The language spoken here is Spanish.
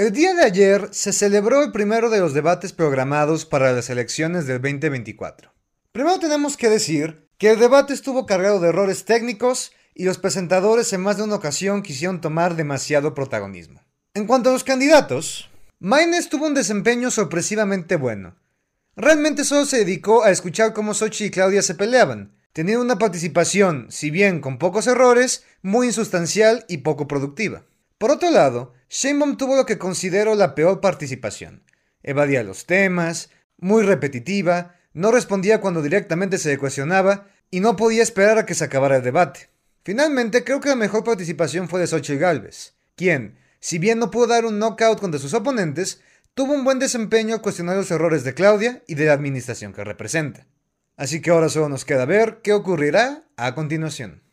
El día de ayer se celebró el primero de los debates programados para las elecciones del 2024. Primero tenemos que decir que el debate estuvo cargado de errores técnicos y los presentadores en más de una ocasión quisieron tomar demasiado protagonismo. En cuanto a los candidatos, Maynes tuvo un desempeño sorpresivamente bueno. Realmente solo se dedicó a escuchar cómo Sochi y Claudia se peleaban, teniendo una participación, si bien con pocos errores, muy insustancial y poco productiva. Por otro lado, Sheinbaum tuvo lo que considero la peor participación. Evadía los temas, muy repetitiva, no respondía cuando directamente se le cuestionaba y no podía esperar a que se acabara el debate. Finalmente, creo que la mejor participación fue de Xochitl Galvez, quien, si bien no pudo dar un knockout contra sus oponentes, tuvo un buen desempeño a cuestionar los errores de Claudia y de la administración que representa. Así que ahora solo nos queda ver qué ocurrirá a continuación.